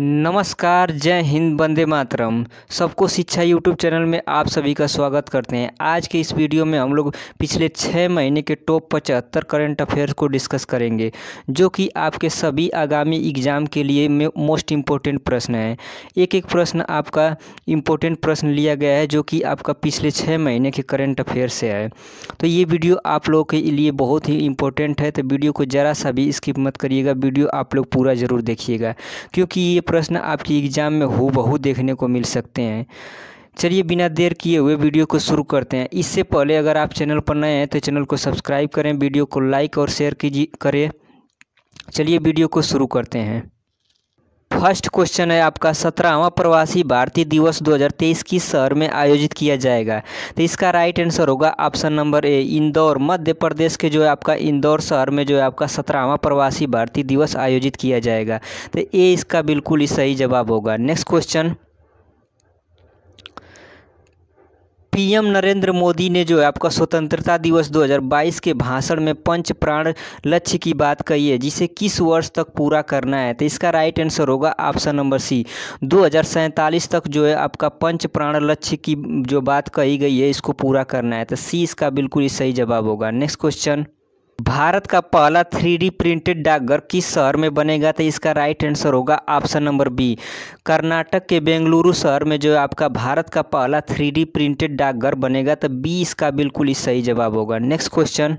नमस्कार जय हिंद वंदे मातरम सबको शिक्षा यूट्यूब चैनल में आप सभी का स्वागत करते हैं आज के इस वीडियो में हम लोग पिछले छः महीने के टॉप पचहत्तर करंट अफेयर्स को डिस्कस करेंगे जो कि आपके सभी आगामी एग्ज़ाम के लिए मोस्ट इम्पोर्टेंट प्रश्न है एक एक प्रश्न आपका इम्पोर्टेंट प्रश्न लिया गया है जो कि आपका पिछले छः महीने के करेंट अफेयर से है तो ये वीडियो आप लोगों के लिए बहुत ही इम्पोर्टेंट है तो वीडियो को ज़रा सा भी स्किप मत करिएगा वीडियो आप लोग पूरा ज़रूर देखिएगा क्योंकि ये प्रश्न आपकी एग्ज़ाम में हो बहू देखने को मिल सकते हैं चलिए बिना देर किए हुए वीडियो को शुरू करते हैं इससे पहले अगर आप चैनल पर नए हैं तो चैनल को सब्सक्राइब करें वीडियो को लाइक और शेयर कीजिए करें चलिए वीडियो को शुरू करते हैं फर्स्ट क्वेश्चन है आपका सत्रहवा प्रवासी भारतीय दिवस 2023 किस शहर में आयोजित किया जाएगा तो इसका राइट आंसर होगा option number A Indore Madhya Pradesh के जो है आपका इंदौर शहर में जो है आपका सत्रहवा प्रवासी भारतीय दिवस आयोजित किया जाएगा तो ए इसका बिल्कुल ही सही जवाब होगा next question PM Narendra Modi ने जो है आपका स्वतंत्रता दिवस 2022 के भाषण में पंच प्राण लक्ष्य की बात कही है जिसे किस वर्ष तक पूरा करना है तो इसका राइट आंसर होगा ऑप्शन नंबर सी दो तक जो है आपका पंच प्राण लक्ष्य की जो बात कही गई है इसको पूरा करना है तो सी इसका बिल्कुल ही सही जवाब होगा नेक्स्ट क्वेश्चन भारत का पहला थ्री प्रिंटेड डाकघर किस शहर में बनेगा तो इसका राइट आंसर होगा ऑप्शन नंबर बी कर्नाटक के बेंगलुरु शहर में जो आपका भारत का पहला थ्री प्रिंटेड डाकघर बनेगा तो बी इसका बिल्कुल ही सही जवाब होगा नेक्स्ट क्वेश्चन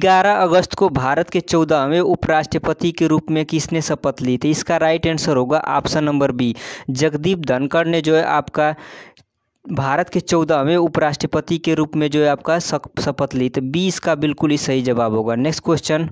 ग्यारह अगस्त को भारत के चौदहवें उपराष्ट्रपति के रूप में किसने शपथ ली थी तो इसका राइट आंसर होगा option number B Jagdeep Dhankhar ने जो है आपका भारत के चौदहवें उपराष्ट्रपति के रूप में जो है आपका शपथ ली तो बी इसका बिल्कुल ही सही जवाब होगा नेक्स्ट क्वेश्चन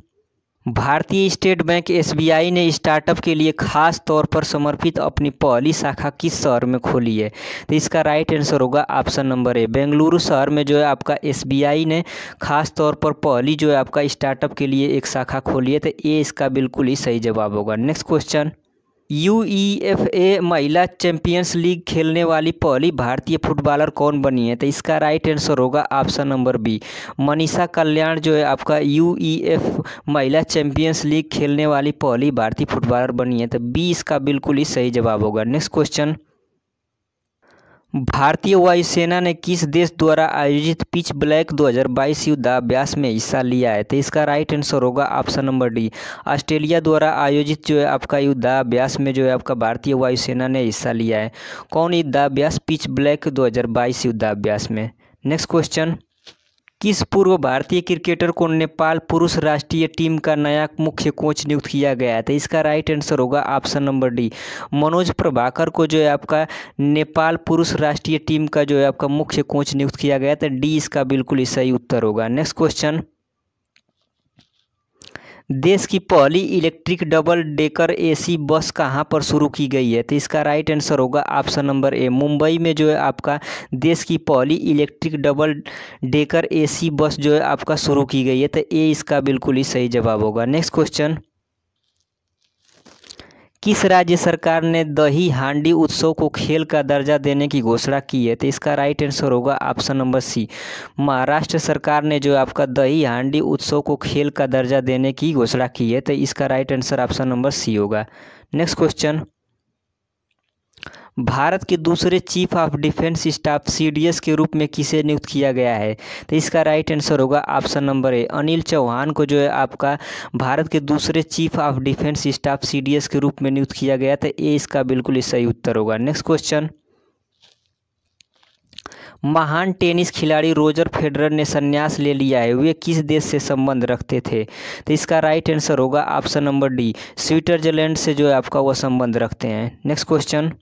भारतीय स्टेट बैंक एसबीआई ने स्टार्टअप के लिए खास तौर पर समर्पित अपनी पहली शाखा किस शहर में खोली है तो इसका राइट आंसर होगा ऑप्शन नंबर ए बेंगलुरु शहर में जो है आपका एसबीआई ने खास तौर पर पहली जो है आपका स्टार्टअप के लिए एक शाखा खोली है तो ए इसका बिल्कुल ही सही जवाब होगा नेक्स्ट क्वेश्चन यू ई महिला चैंपियंस लीग खेलने वाली पहली भारतीय फुटबॉलर कौन बनी है तो इसका राइट आंसर होगा option number B Manisha Kalyan जो है आपका यू ई महिला चैंपियंस लीग खेलने वाली पहली भारतीय फुटबॉलर बनी है तो बी इसका बिल्कुल ही सही जवाब होगा नेक्स्ट क्वेश्चन भारतीय वायुसेना ने किस देश द्वारा आयोजित पिच ब्लैक 2022 युद्धाभ्यास में हिस्सा लिया है तो इसका राइट आंसर होगा ऑप्शन नंबर डी ऑस्ट्रेलिया द्वारा आयोजित जो है आपका युद्धाभ्यास में जो है आपका भारतीय वायुसेना ने हिस्सा लिया है कौन युद्धाभ्यास पिच ब्लैक 2022 युद्धाभ्यास में नेक्स्ट क्वेश्चन किस पूर्व भारतीय क्रिकेटर को नेपाल पुरुष राष्ट्रीय टीम का नया मुख्य कोच नियुक्त किया गया था इसका राइट आंसर होगा option number D Manoj Prabhakar को जो है आपका नेपाल पुरुष राष्ट्रीय टीम का जो है आपका मुख्य कोच नियुक्त किया गया था डी इसका बिल्कुल सही उत्तर होगा नेक्स्ट क्वेश्चन देश की पहली electric double decker AC bus कहाँ पर शुरू की गई है तो इसका राइट आंसर होगा ऑप्शन नंबर ए मुंबई में जो है आपका देश की पहली electric double decker AC bus जो है आपका शुरू की गई है तो ए इसका बिल्कुल ही सही जवाब होगा नेक्स्ट क्वेश्चन किस राज्य सरकार ने दही हांडी उत्सव को खेल का दर्जा देने की घोषणा की है तो इसका राइट आंसर होगा ऑप्शन नंबर सी महाराष्ट्र सरकार ने जो आपका दही हांडी उत्सव को खेल का दर्जा देने की घोषणा की है तो इसका right answer option number C होगा नेक्स्ट क्वेश्चन भारत के दूसरे chief of defence staff CDS के रूप में किसे नियुक्त किया गया है तो इसका राइट आंसर होगा option number A Anil Chauhan को जो है आपका भारत के दूसरे chief of defence staff CDS के रूप में नियुक्त किया गया था ए इसका बिल्कुल ही सही उत्तर होगा नेक्स्ट क्वेश्चन महान टेनिस खिलाड़ी रोजर फेडरर ने संन्यास ले लिया है वे किस देश से संबंध रखते थे तो इसका राइट आंसर होगा ऑप्शन नंबर डी स्विट्जरलैंड से जो है आपका वह संबंध रखते हैं नेक्स्ट क्वेश्चन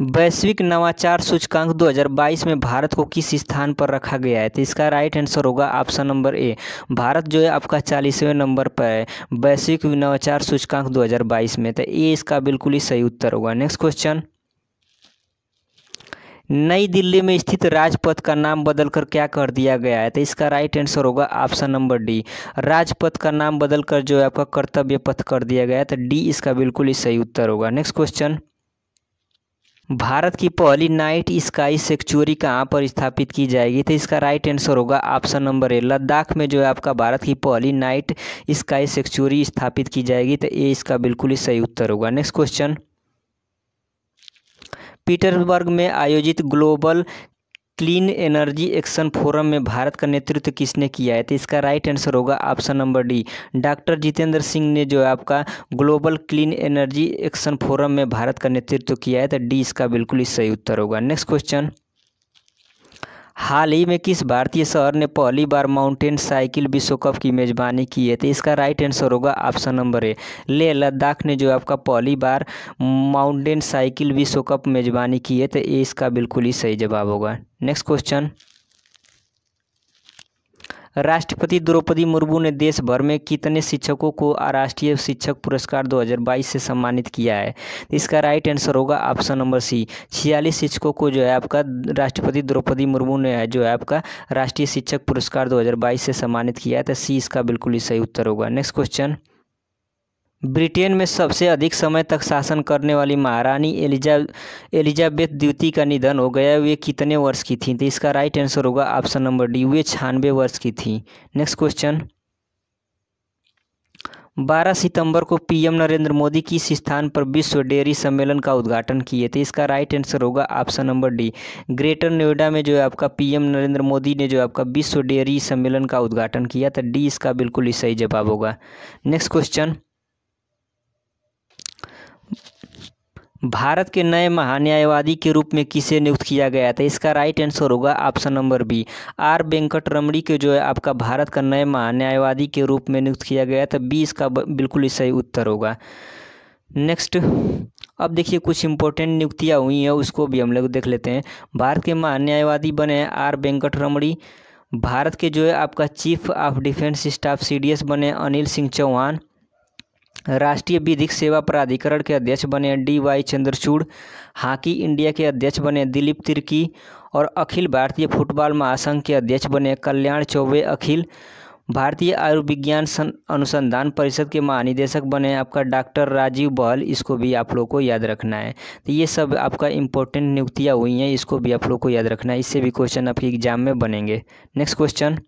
वैश्विक नवाचार सूचकांक 2022 में भारत को किस स्थान पर रखा गया है तो इसका राइट आंसर होगा ऑप्शन नंबर ए भारत जो है आपका चालीसवें नंबर पर है वैश्विक नवाचार सूचकांक 2022 में तो ए इसका बिल्कुल ही सही उत्तर होगा नेक्स्ट क्वेश्चन नई दिल्ली में स्थित राजपथ का नाम बदलकर क्या कर दिया गया है तो इसका राइट आंसर होगा ऑप्शन नंबर डी राजपथ का नाम बदलकर जो है आपका कर्तव्य पथ कर दिया गया है तो डी इसका बिल्कुल ही सही उत्तर होगा नेक्स्ट क्वेश्चन भारत की पहली नाइट स्काई सेक्चुरी कहाँ पर स्थापित की जाएगी तो इसका राइट आंसर होगा ऑप्शन नंबर ए लद्दाख में जो है आपका भारत की पहली नाइट स्काई सेक्चुरी स्थापित की जाएगी तो ये इसका बिल्कुल ही सही उत्तर होगा नेक्स्ट क्वेश्चन पीटर्सबर्ग में आयोजित global clean energy action forum में भारत का नेतृत्व किसने किया है तो इसका राइट आंसर होगा option number D doctor Jitendra Singh ने जो है आपका global clean energy action forum में भारत का नेतृत्व किया है तो डी इसका बिल्कुल ही सही उत्तर होगा नेक्स्ट क्वेश्चन हाल ही में किस भारतीय शहर ने पहली बार माउंटेन साइकिल विश्व कप की मेज़बानी की है तो इसका राइट आंसर होगा option number A Leh Ladakh ने जो आपका पहली बार माउंटेन साइकिल विश्व कप मेज़बानी की है तो इसका बिल्कुल ही सही जवाब होगा नेक्स्ट क्वेश्चन राष्ट्रपति द्रौपदी मुर्मू ने देश भर में कितने शिक्षकों को राष्ट्रीय शिक्षक पुरस्कार 2022 से सम्मानित किया है इसका राइट आंसर होगा ऑप्शन नंबर सी छियालीस शिक्षकों को जो है आपका राष्ट्रपति द्रौपदी मुर्मू ने जो है आपका राष्ट्रीय शिक्षक पुरस्कार दो से सम्मानित किया है तो सी इसका बिल्कुल ही सही उत्तर होगा नेक्स्ट क्वेश्चन ब्रिटेन में सबसे अधिक समय तक शासन करने वाली महारानी एलिजा एलिजाबेथ द्वितीय का निधन हो गया वे कितने वर्ष की थी तो इसका राइट आंसर होगा ऑप्शन नंबर डी वे छियानवे वर्ष की थी नेक्स्ट क्वेश्चन 12 सितंबर को पीएम नरेंद्र मोदी किस स्थान पर विश्व डेयरी सम्मेलन का उद्घाटन किए थे इसका राइट आंसर होगा option number D Greater Noida में जो है आपका पीएम नरेंद्र मोदी ने जो आपका विश्व डेयरी सम्मेलन का उद्घाटन किया था डी इसका बिल्कुल ही सही जवाब होगा नेक्स्ट क्वेश्चन भारत के नए महान्यायवादी के रूप में किसे नियुक्त किया गया था इसका राइट आंसर होगा option number B R Venkat Ramani के जो है आपका भारत का नए महान्यायवादी के रूप में नियुक्त किया गया था बी इसका बिल्कुल ही सही उत्तर होगा नेक्स्ट अब देखिए कुछ इंपॉर्टेंट नियुक्तियाँ हुई हैं उसको भी हम लोग देख लेते हैं भारत के महान्यायवादी बने हैं आर वेंकट रमणी भारत के जो है आपका chief of defence staff CDS बने अनिल सिंह चौहान राष्ट्रीय विधिक सेवा प्राधिकरण के अध्यक्ष बने D Y Chandrachud hockey India के अध्यक्ष बने दिलीप तिर्की और अखिल भारतीय फुटबॉल महासंघ के अध्यक्ष बने कल्याण चौबे अखिल भारतीय आयुर्विज्ञान अनुसंधान परिषद के महानिदेशक बने आपका डॉक्टर राजीव बहल इसको भी आप लोग को याद रखना है तो ये सब आपका इम्पोर्टेंट नियुक्तियाँ हुई हैं इसको भी आप लोग को याद रखना है इससे भी क्वेश्चन आपके एग्जाम में बनेंगे नेक्स्ट क्वेश्चन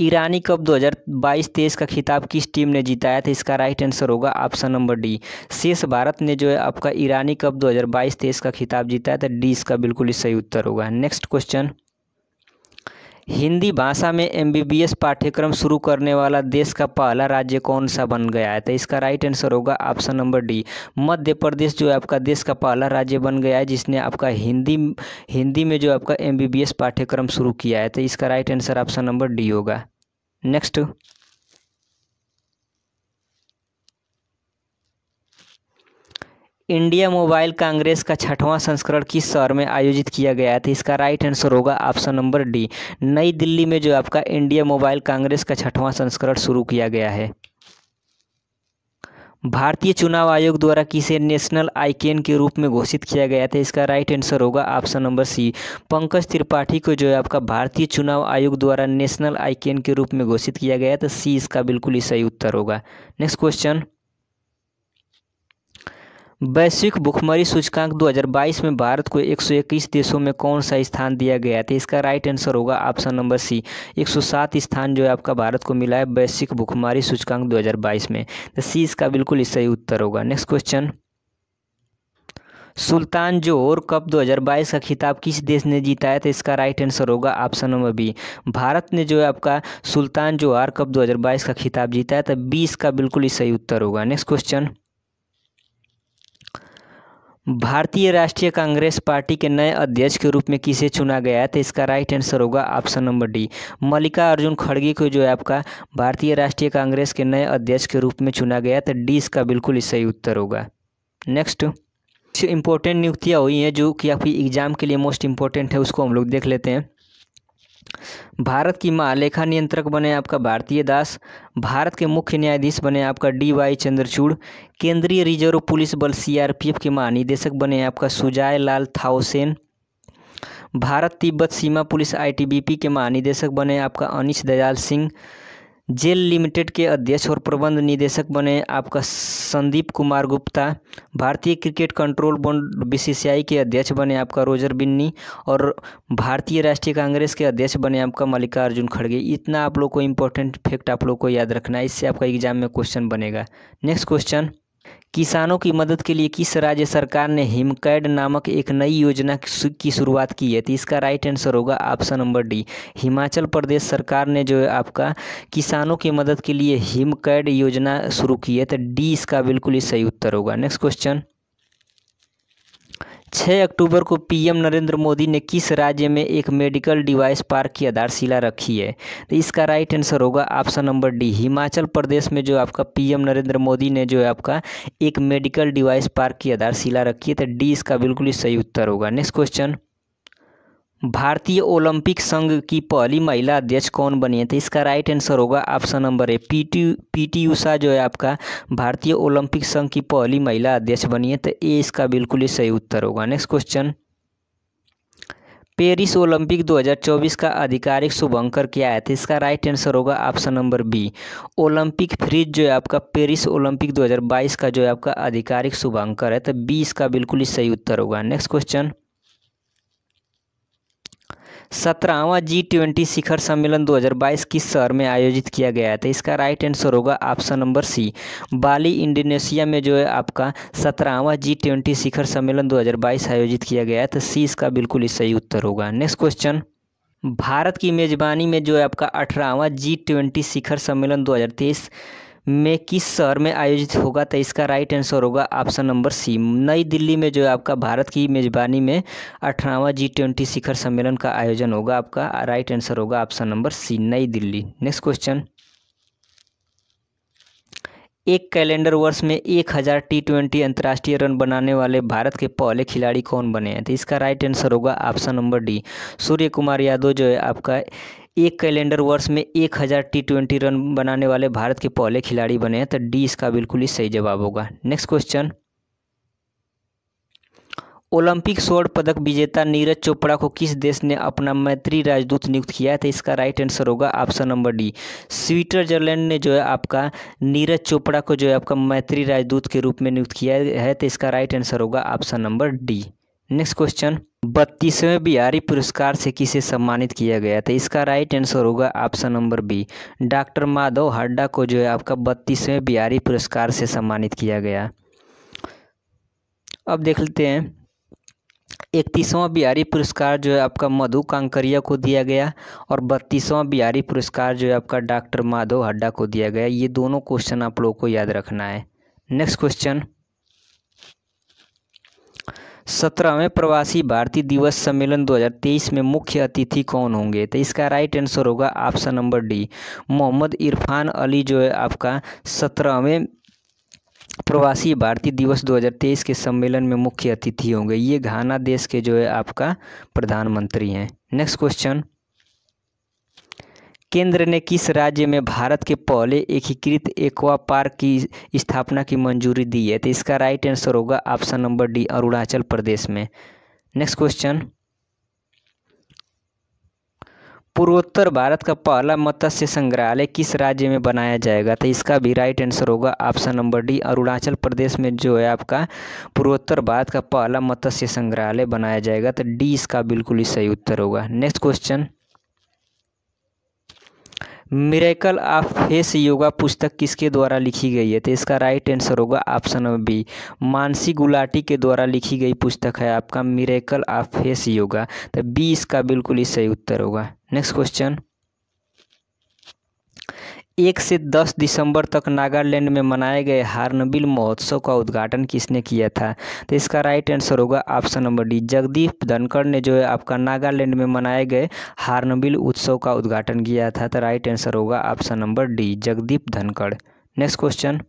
ईरानी कप 2022 तेईस का खिताब किस टीम ने जिताया था इसका राइट आंसर होगा ऑप्शन नंबर डी शेष भारत ने जो है आपका ईरानी कप 2022 तेईस का खिताब जीता था डी इसका बिल्कुल ही सही उत्तर होगा नेक्स्ट क्वेश्चन हिंदी भाषा में एमबीबीएस पाठ्यक्रम शुरू करने वाला देश का पहला राज्य कौन सा बन गया है तो इसका राइट आंसर होगा option number D Madhya Pradesh जो है आपका देश का पहला राज्य बन गया है जिसने आपका हिंदी हिंदी में जो आपका एमबीबीएस पाठ्यक्रम शुरू किया है तो इसका right answer option number D होगा नेक्स्ट इंडिया मोबाइल कांग्रेस का छठवां संस्करण किस शहर में आयोजित किया गया था इसका राइट आंसर होगा option number D Nai Delhi में जो आपका इंडिया मोबाइल कांग्रेस का छठवां संस्करण शुरू किया गया है भारतीय चुनाव आयोग द्वारा किसे नेशनल आईकेन के रूप में घोषित किया गया था इसका राइट आंसर होगा option number C Pankaj Tripathi को जो है आपका भारतीय चुनाव आयोग द्वारा नेशनल आईकेन के रूप में घोषित किया गया था सी इसका बिल्कुल ही सही उत्तर होगा नेक्स्ट क्वेश्चन वैश्विक भुखमरी सूचकांक 2022 में भारत को 121 देशों में कौन सा स्थान दिया गया था इसका राइट आंसर होगा ऑप्शन नंबर सी 107 स्थान जो है आपका भारत को मिला है वैश्विक भुखमरी सूचकांक 2022 में तो सी इसका बिल्कुल सही उत्तर होगा next question Sultan Johor cup 2022 का खिताब किस देश ने जीता है तो इसका राइट आंसर होगा ऑप्शन नंबर बी भारत ने जो है आपका सुल्तान जोहर कप 2022 का खिताब जीता है तो बी इसका बिल्कुल ही सही उत्तर होगा नेक्स्ट क्वेश्चन भारतीय राष्ट्रीय कांग्रेस पार्टी के नए अध्यक्ष के रूप में किसे चुना गया है तो इसका राइट आंसर होगा option number D Mallikarjun खड़गे को जो है आपका भारतीय राष्ट्रीय कांग्रेस के नए अध्यक्ष के रूप में चुना गया तो डी इसका बिल्कुल सही उत्तर होगा नेक्स्ट कुछ इंपॉर्टेंट नियुक्तियाँ हुई हैं जो कि आपकी एग्ज़ाम के लिए मोस्ट इंपॉर्टेंट है उसको हम लोग देख लेते हैं भारत की महालेखा नियंत्रक बने आपका भारतीय दास भारत के मुख्य न्यायाधीश बने आपका डी वाई चंद्रचूड़ केंद्रीय रिजर्व पुलिस बल सीआरपीएफ के महानिदेशक बने आपका सुजाय लाल थाउसेन भारत तिब्बत सीमा पुलिस आईटीबीपी के महानिदेशक बने आपका अनिश दयाल सिंह जेल लिमिटेड के अध्यक्ष और प्रबंध निदेशक बने आपका संदीप कुमार गुप्ता भारतीय क्रिकेट कंट्रोल बोर्ड बीसीसीआई के अध्यक्ष बने आपका रोजर बिन्नी और भारतीय राष्ट्रीय कांग्रेस के अध्यक्ष बने आपका मल्लिकार्जुन खड़गे इतना आप लोग को इम्पोर्टेंट फैक्ट आप लोग को याद रखना है इससे आपका एग्जाम में क्वेश्चन बनेगा नेक्स्ट क्वेश्चन किसानों की मदद के लिए किस राज्य सरकार ने हिमकैड नामक एक नई योजना की शुरुआत की है तो इसका राइट आंसर होगा option number D Himachal Pradesh सरकार ने जो है आपका किसानों की मदद के लिए हिमकैड योजना शुरू की है तो डी इसका बिल्कुल ही सही उत्तर होगा नेक्स्ट क्वेश्चन छः अक्टूबर को पीएम नरेंद्र मोदी ने किस राज्य में एक मेडिकल डिवाइस पार्क की आधारशिला रखी है तो इसका राइट आंसर होगा option number D Himachal Pradesh में जो आपका पीएम नरेंद्र मोदी ने जो है आपका एक मेडिकल डिवाइस पार्क की आधारशिला रखी है तो डी इसका बिल्कुल ही सही उत्तर होगा नेक्स्ट क्वेश्चन भारतीय ओलंपिक संघ की पहली महिला अध्यक्ष कौन बनी है तो इसका राइट आंसर होगा option number A PT PT Usha जो है आपका भारतीय ओलंपिक संघ की पहली महिला अध्यक्ष बनी है तो ए इसका बिल्कुल ही सही उत्तर होगा नेक्स्ट क्वेश्चन पेरिस ओलंपिक 2024 का आधिकारिक शुभंकर क्या है तो इसका राइट आंसर होगा option number B Olympic fridge जो है आपका पेरिस ओलंपिक 2022 का जो है आपका आधिकारिक शुभंकर है तो बी इसका बिल्कुल ही सही उत्तर होगा नेक्स्ट क्वेश्चन सत्रहवा जी ट्वेंटी शिखर सम्मेलन 2022 किस शहर में आयोजित किया गया था इसका राइट आंसर होगा option number C Bali Indonesia में जो है आपका सत्रहवा जी ट्वेंटी शिखर सम्मेलन 2022 आयोजित किया गया था सी इसका बिल्कुल ही सही उत्तर होगा नेक्स्ट क्वेश्चन भारत की मेज़बानी में जो है आपका अठारहवा जी ट्वेंटी शिखर सम्मेलन दो में किस शहर में आयोजित होगा तो इसका राइट आंसर होगा option number C Nai Delhi में जो है आपका भारत की मेज़बानी में अठारहवा जी ट्वेंटी शिखर सम्मेलन का आयोजन होगा आपका राइट आंसर होगा option number C Nai Delhi next question एक कैलेंडर वर्ष में एक हज़ार टी ट्वेंटी अंतर्राष्ट्रीय रन बनाने वाले भारत के पहले खिलाड़ी कौन बने हैं तो इसका राइट आंसर होगा option number D Surya Kumar Yadav जो है आपका एक कैलेंडर वर्ष में एक हज़ार टी ट्वेंटी रन बनाने वाले भारत के पहले खिलाड़ी बने हैं तो डी इसका बिल्कुल ही सही जवाब होगा नेक्स्ट क्वेश्चन ओलंपिक स्वर्ण पदक विजेता नीरज चोपड़ा को किस देश ने अपना मैत्री राजदूत नियुक्त किया है तो इसका राइट आंसर होगा ऑप्शन नंबर डी स्विट्जरलैंड ने जो है आपका नीरज चोपड़ा को जो है आपका मैत्री राजदूत के रूप में नियुक्त किया है तो इसका राइट आंसर होगा option number D next question बत्तीसवें बिहारी पुरस्कार से किसे सम्मानित किया गया था इसका राइट आंसर होगा option number B doctor Madhav Hadda को जो है आपका बत्तीसवें बिहारी पुरस्कार से सम्मानित किया गया अब देख लेते हैं इकतीसवां बिहारी पुरस्कार जो है आपका मधु कांकरिया को दिया गया और बत्तीसवां बिहारी पुरस्कार जो है आपका डॉक्टर माधव हड्डा को दिया गया ये दोनों क्वेश्चन आप लोगों को याद रखना है नेक्स्ट क्वेश्चन सत्रहवें प्रवासी भारतीय दिवस सम्मेलन 2023 में मुख्य अतिथि कौन होंगे तो इसका राइट आंसर होगा option number D Mohammad Irfan Ali जो है आपका सत्रहवें प्रवासी भारतीय दिवस 2023 के सम्मेलन में मुख्य अतिथि होंगे ये घाना देश के जो है आपका प्रधानमंत्री हैं नेक्स्ट क्वेश्चन केंद्र ने किस राज्य में भारत के पहले एकीकृत एक्वा पार्क की स्थापना की मंजूरी दी है तो इसका राइट आंसर होगा option number D Arunachal Pradesh में नेक्स्ट क्वेश्चन पूर्वोत्तर भारत का पहला मत्स्य संग्रहालय किस राज्य में बनाया जाएगा तो इसका भी राइट आंसर होगा option number D Arunachal Pradesh में जो है आपका पूर्वोत्तर भारत का पहला मत्स्य संग्रहालय बनाया जाएगा तो डी इसका बिल्कुल ही सही उत्तर होगा next question miracle of face yoga पुस्तक किसके द्वारा लिखी गई है तो इसका राइट आंसर होगा option number B Mansi Gulati के द्वारा लिखी गई पुस्तक है आपका मिरेकल ऑफ फेस योगा तो बी इसका बिल्कुल ही सही उत्तर होगा नेक्स्ट क्वेश्चन एक से दस दिसंबर तक नागालैंड में मनाए गए हार्नबिल महोत्सव का उद्घाटन किसने किया था तो इसका राइट आंसर होगा option number D Jagdeep Dhankhar ने जो है आपका नागालैंड में मनाए गए हार्नबिल उत्सव का उद्घाटन किया था तो राइट आंसर होगा option number D Jagdeep Dhankhar next question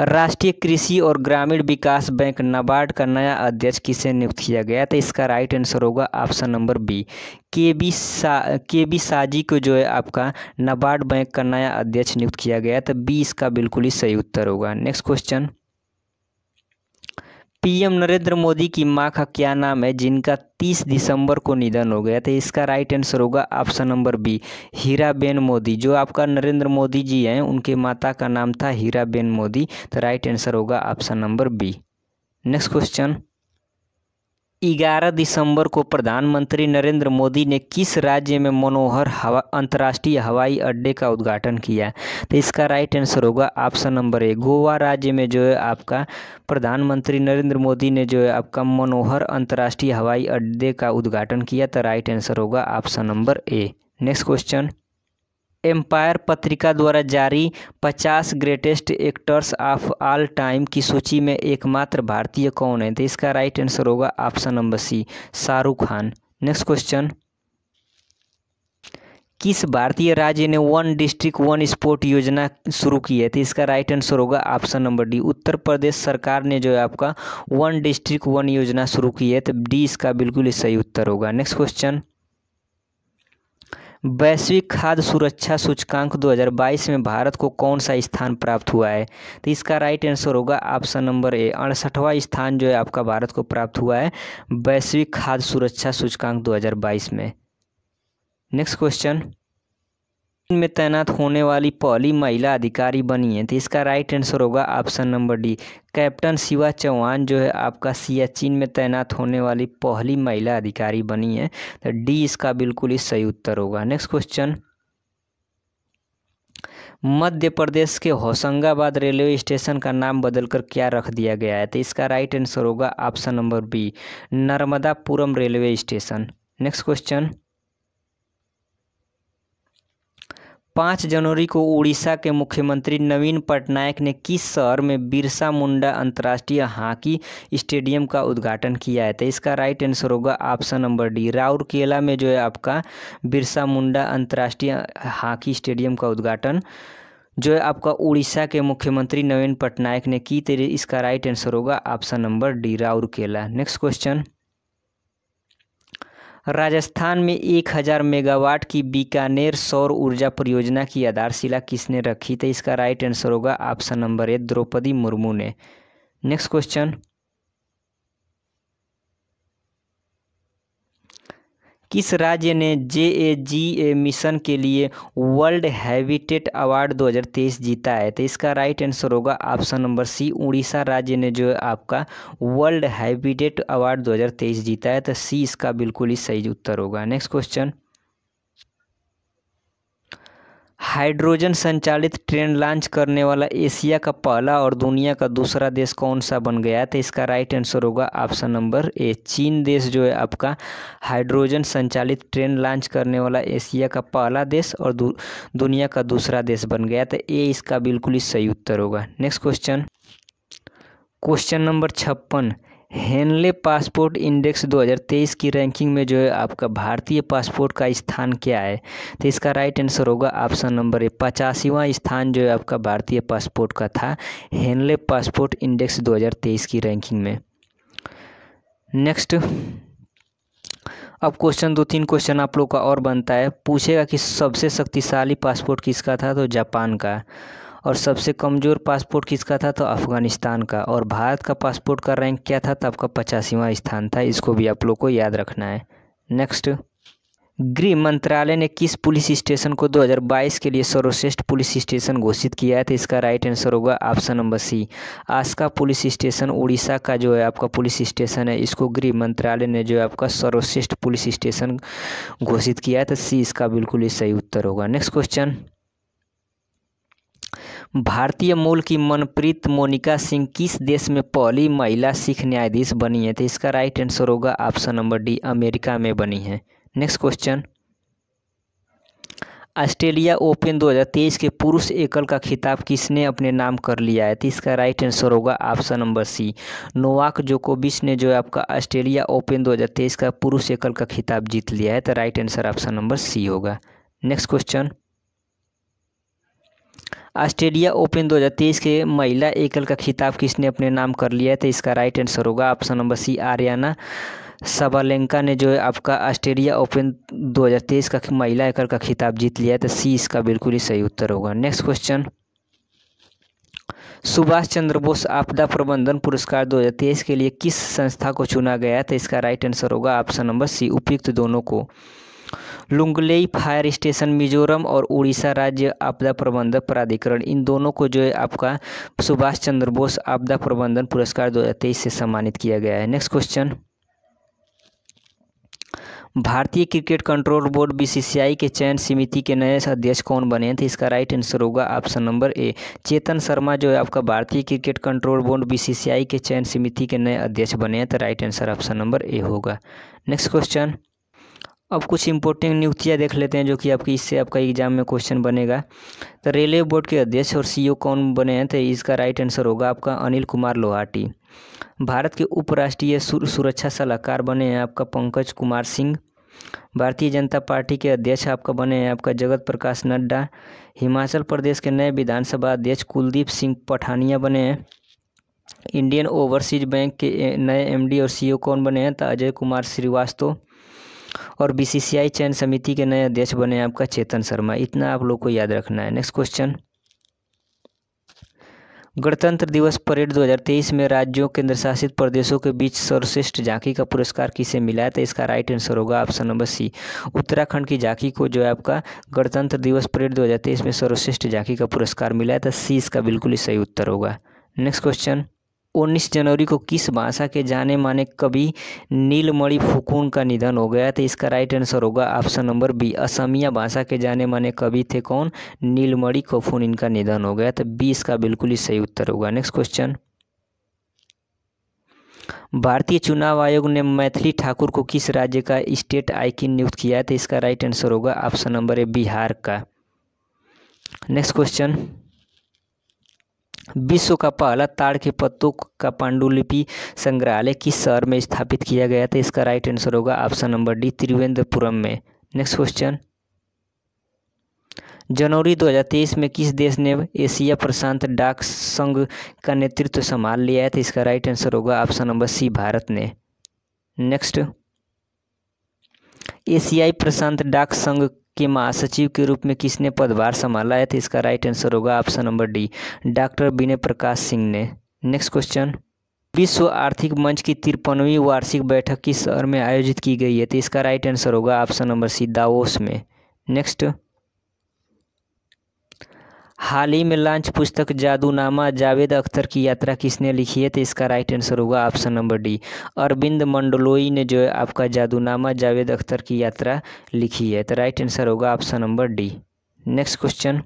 राष्ट्रीय कृषि और ग्रामीण विकास बैंक नाबार्ड का नया अध्यक्ष किसे नियुक्त किया गया तो इसका राइट आंसर होगा ऑप्शन नंबर बी के बी सा के बी साजी को जो है आपका नाबार्ड बैंक का नया अध्यक्ष नियुक्त किया गया तो बी इसका बिल्कुल ही सही उत्तर होगा next question PM Narendra Modi की माँ का क्या नाम है जिनका 30 दिसंबर को निधन हो गया था इसका राइट आंसर होगा option number B Heeraben Modi जो आपका नरेंद्र मोदी जी हैं उनके माता का नाम था हीराबेन मोदी तो राइट आंसर होगा option number B next question ग्यारह दिसंबर को प्रधानमंत्री नरेंद्र मोदी ने किस राज्य में मनोहर हवा अंतर्राष्ट्रीय हवाई अड्डे का उद्घाटन किया तो इसका राइट आंसर होगा ऑप्शन नंबर ए गोवा राज्य में जो है आपका प्रधानमंत्री नरेंद्र मोदी ने जो है आपका मनोहर अंतर्राष्ट्रीय हवाई अड्डे का उद्घाटन किया तो राइट आंसर होगा option number A next question empire पत्रिका द्वारा जारी 50 greatest actors of all time की सूची में एकमात्र भारतीय कौन है तो इसका राइट आंसर होगा option number C Shahrukh Khan next question किस भारतीय राज्य ने वन डिस्ट्रिक्ट वन स्पोर्ट योजना शुरू की है तो इसका राइट आंसर होगा option number D Uttar Pradesh सरकार ने जो है आपका वन डिस्ट्रिक्ट वन योजना शुरू की है तो डी इसका बिल्कुल सही उत्तर होगा नेक्स्ट क्वेश्चन वैश्विक खाद्य सुरक्षा सूचकांक 2022 में भारत को कौन सा स्थान प्राप्त हुआ है तो इसका राइट आंसर होगा ऑप्शन नंबर ए अड़सठवां स्थान जो है आपका भारत को प्राप्त हुआ है वैश्विक खाद्य सुरक्षा सूचकांक 2022 में नेक्स्ट क्वेश्चन में तैनात होने वाली पहली महिला अधिकारी बनी है तो इसका राइट आंसर होगा option number D captain Shiva Chauhan जो है आपका सियाचिन में तैनात होने वाली पहली महिला अधिकारी बनी है तो डी इसका बिल्कुल ही सही उत्तर होगा नेक्स्ट क्वेश्चन मध्य प्रदेश के होशंगाबाद रेलवे स्टेशन का नाम बदलकर क्या रख दिया गया है तो इसका राइट आंसर होगा option number B Narmadapuram railway station next question पाँच जनवरी को उड़ीसा के मुख्यमंत्री नवीन पटनायक ने किस शहर में बिरसा मुंडा अंतर्राष्ट्रीय हॉकी स्टेडियम का उद्घाटन किया है तो इसका राइट आंसर होगा ऑप्शन नंबर डी राउरकेला में जो है आपका बिरसा मुंडा अंतर्राष्ट्रीय हॉकी स्टेडियम का उद्घाटन जो है आपका उड़ीसा के मुख्यमंत्री नवीन पटनायक ने की तेरे तो इसका राइट आंसर होगा option number D Rourkela next question Rajasthan में 1000 मेगावाट की बीकानेर सौर ऊर्जा परियोजना की आधारशिला किसने रखी थी इसका राइट आंसर होगा option number A Droupadi Murmu ने नेक्स्ट क्वेश्चन किस राज्य ने जे ए जी ए मिशन के लिए वर्ल्ड हैबिटेट अवार्ड 2023 जीता है तो इसका राइट आंसर होगा ऑप्शन नंबर सी उड़ीसा राज्य ने जो है आपका वर्ल्ड हैबिटेट अवार्ड 2023 जीता है तो सी इसका बिल्कुल ही सही उत्तर होगा नेक्स्ट क्वेश्चन हाइड्रोजन संचालित ट्रेन लॉन्च करने वाला एशिया का पहला और दुनिया का दूसरा देश कौन सा बन गया तो इसका राइट आंसर होगा ऑप्शन नंबर ए चीन देश जो है आपका हाइड्रोजन संचालित ट्रेन लॉन्च करने वाला एशिया का पहला देश और दुनिया का दूसरा देश बन गया तो ए इसका बिल्कुल ही सही उत्तर होगा नेक्स्ट क्वेश्चन क्वेश्चन नंबर छप्पन हेनले पासपोर्ट इंडेक्स 2023 की रैंकिंग में जो है आपका भारतीय पासपोर्ट का स्थान क्या है तो इसका राइट आंसर होगा ऑप्शन नंबर ए पचासीवां स्थान जो है आपका भारतीय पासपोर्ट का था हेनले पासपोर्ट इंडेक्स 2023 की रैंकिंग में नेक्स्ट अब क्वेश्चन दो तीन क्वेश्चन आप लोग का और बनता है पूछेगा कि सबसे शक्तिशाली पासपोर्ट किसका था तो जापान का और सबसे कमज़ोर पासपोर्ट किसका था तो अफ़गानिस्तान का और भारत का पासपोर्ट का रैंक क्या था तो आपका पचासीवा स्थान था इसको भी आप लोग को याद रखना है नेक्स्ट गृह मंत्रालय ने किस पुलिस स्टेशन को 2022 के लिए सर्वश्रेष्ठ पुलिस स्टेशन घोषित किया है तो इसका राइट आंसर होगा option number C Aska police station Orissa का जो है आपका पुलिस स्टेशन है इसको गृह मंत्रालय ने जो है आपका सर्वश्रेष्ठ पुलिस स्टेशन घोषित किया है तो सी इसका बिल्कुल ही सही उत्तर होगा नेक्स्ट क्वेश्चन भारतीय मूल की मनप्रीत मोनिका सिंह किस देश में पहली महिला सिख न्यायाधीश बनी है तो इसका राइट आंसर होगा ऑप्शन नंबर डी अमेरिका में बनी है नेक्स्ट क्वेश्चन ऑस्ट्रेलिया ओपन 2023 के पुरुष एकल का खिताब किसने अपने नाम कर लिया है तो इसका राइट आंसर होगा ऑप्शन नंबर सी नोवाक जोकोविच ने जो है आपका ऑस्ट्रेलिया ओपन 2023 का पुरुष एकल का खिताब जीत लिया है तो right answer option number C होगा नेक्स्ट क्वेश्चन ऑस्ट्रेलिया ओपन 2023 के महिला एकल का खिताब किसने अपने नाम कर लिया तो इसका राइट आंसर होगा option number C Aryna Sabalenka ने जो है आपका ऑस्ट्रेलिया ओपन 2023 का महिला एकल का खिताब जीत लिया था सी तो इसका बिल्कुल ही सही उत्तर होगा नेक्स्ट क्वेश्चन सुभाष चंद्र बोस आपदा प्रबंधन पुरस्कार 2023 के लिए किस संस्था को चुना गया था तो इसका राइट आंसर होगा ऑप्शन नंबर सी उपयुक्त दोनों को लुंगलेई फायर स्टेशन मिजोरम और उड़ीसा राज्य आपदा प्रबंधन प्राधिकरण इन दोनों को जो है आपका सुभाष चंद्र बोस आपदा प्रबंधन पुरस्कार दो से सम्मानित किया गया है नेक्स्ट क्वेश्चन भारतीय क्रिकेट कंट्रोल बोर्ड बीसीसीआई के चयन समिति के नए अध्यक्ष कौन बने थे इसका राइट आंसर होगा option number A Chetan Sharma जो है आपका भारतीय क्रिकेट कंट्रोल बोर्ड बीसीसीआई के चयन समिति के नए अध्यक्ष बने हैं तो right answer option number A होगा नेक्स्ट क्वेश्चन अब कुछ इंपॉर्टेंट नियुक्तियाँ देख लेते हैं जो कि आपकी इससे आपका एग्जाम में क्वेश्चन बनेगा तो रेलवे बोर्ड के अध्यक्ष और सीईओ e कौन बने हैं तो इसका राइट आंसर होगा आपका अनिल कुमार लोहाटी भारत के उपराष्ट्रीय सुरक्षा सलाहकार बने हैं आपका पंकज कुमार सिंह भारतीय जनता पार्टी के अध्यक्ष आपका बने हैं आपका जगत प्रकाश नड्डा हिमाचल प्रदेश के नए विधानसभा अध्यक्ष कुलदीप सिंह पठानिया बने हैं इंडियन ओवरसीज बैंक के नए एमडी और सीईओ e कौन बने हैं तो अजय कुमार श्रीवास्तव और बीसीसीआई चयन समिति के नए अध्यक्ष बने आपका चेतन शर्मा इतना आप लोग को याद रखना है नेक्स्ट क्वेश्चन गणतंत्र दिवस परेड 2023 में राज्यों केंद्र शासित प्रदेशों के बीच सर्वश्रेष्ठ झांकी का पुरस्कार किसे मिला है तो इसका राइट आंसर होगा ऑप्शन नंबर सी उत्तराखंड की झांकी को जो है आपका गणतंत्र दिवस परेड 2023 में सर्वश्रेष्ठ झांकी का पुरस्कार मिला है तो सी इसका बिल्कुल ही सही उत्तर होगा नेक्स्ट क्वेश्चन उन्नीस जनवरी को किस भाषा के जाने माने कवि नीलमणि फुकून का निधन हो गया तो इसका राइट आंसर होगा ऑप्शन नंबर बी असमिया भाषा के जाने माने कवि थे कौन नीलमणि कोफून इनका निधन हो गया तो बी इसका बिल्कुल ही सही उत्तर होगा नेक्स्ट क्वेश्चन भारतीय चुनाव आयोग ने मैथिली ठाकुर को किस राज्य का स्टेट आइकिन नियुक्त किया है तो इसका राइट आंसर होगा ऑप्शन नंबर ए बिहार का नेक्स्ट क्वेश्चन विश्व का पहला ताड़ के पत्तों का पांडुलिपि संग्रहालय किस शहर में स्थापित किया गया था इसका राइट आंसर होगा ऑप्शन नंबर डी त्रिवेंद्रपुरम में नेक्स्ट क्वेश्चन जनवरी 2023 में किस देश ने एशिया प्रशांत डाक संघ का नेतृत्व संभाल लिया है तो इसका राइट आंसर होगा ऑप्शन नंबर सी भारत ने नेक्स्ट एशियाई प्रशांत डाक संघ के महासचिव के रूप में किसने पदभार संभाला है तो इसका राइट आंसर होगा option number D doctor Vinay Prakash Singh ने नेक्स्ट क्वेश्चन विश्व आर्थिक मंच की तिरपनवीं वार्षिक बैठक किस शहर में आयोजित की गई है तो इसका राइट आंसर होगा ऑप्शन नंबर सी दावोस में नेक्स्ट हाल ही में लॉन्च पुस्तक जादूनामा जावेद अख्तर की यात्रा किसने लिखी है तो इसका राइट आंसर होगा option number D Arvind Mandloi ने जो है आपका जादूनामा जावेद अख्तर की यात्रा लिखी है तो राइट आंसर होगा option number D next question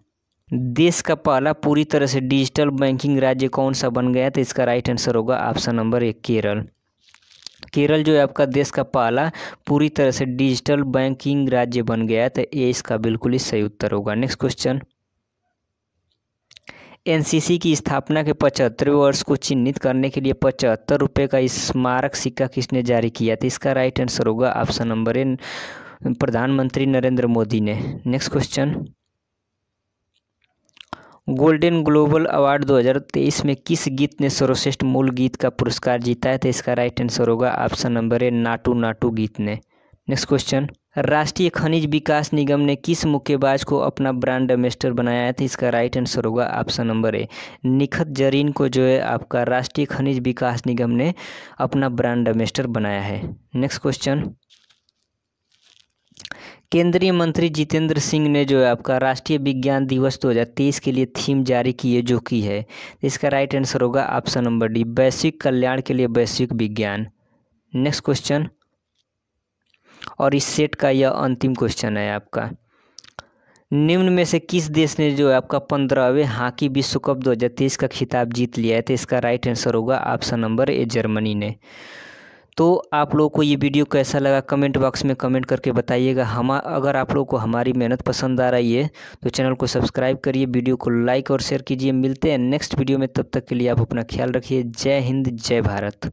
देश का पहला पूरी तरह से डिजिटल बैंकिंग राज्य कौन सा बन गया तो इसका राइट आंसर होगा ऑप्शन नंबर एक केरल केरल जो है आपका देश का पहला पूरी तरह से डिजिटल बैंकिंग राज्य बन गया तो ये इसका बिल्कुल ही सही उत्तर होगा नेक्स्ट क्वेश्चन एनसीसी की स्थापना के पचहत्तरवें वर्ष को चिन्हित करने के लिए पचहत्तर रुपये का स्मारक सिक्का किसने जारी किया था इसका राइट आंसर होगा ऑप्शन नंबर ए प्रधानमंत्री नरेंद्र मोदी ने next question golden global award 2023 में किस गीत ने सर्वश्रेष्ठ मूल गीत का पुरस्कार जीता है तो इसका राइट आंसर होगा option number A Naatu Naatu गीत ने नेक्स्ट क्वेश्चन राष्ट्रीय खनिज विकास निगम ने किस मुक्केबाज को अपना ब्रांड एम्बेसडर बनाया है तो इसका राइट आंसर होगा option number A Nikhat Zareen को जो है आपका राष्ट्रीय खनिज विकास निगम ने अपना ब्रांड एम्बेसडर बनाया है नेक्स्ट क्वेश्चन केंद्रीय मंत्री जितेंद्र सिंह ने जो है आपका राष्ट्रीय विज्ञान दिवस 2023 के लिए थीम जारी की है जो की है तो इसका राइट आंसर होगा ऑप्शन नंबर डी वैश्विक कल्याण के लिए वैश्विक विज्ञान नेक्स्ट क्वेश्चन और इस सेट का यह अंतिम क्वेश्चन है आपका निम्न में से किस देश ने जो है आपका पंद्रहवें हॉकी विश्व कप तेईस का खिताब जीत लिया है तो इसका राइट आंसर होगा ऑप्शन नंबर ए जर्मनी ने तो आप लोगों को ये वीडियो कैसा लगा कमेंट बॉक्स में कमेंट करके बताइएगा हम अगर आप लोगों को हमारी मेहनत पसंद आ रही है तो चैनल को सब्सक्राइब करिए वीडियो को लाइक और शेयर कीजिए मिलते हैं नेक्स्ट वीडियो में तब तक के लिए आप अपना ख्याल रखिए जय हिंद जय भारत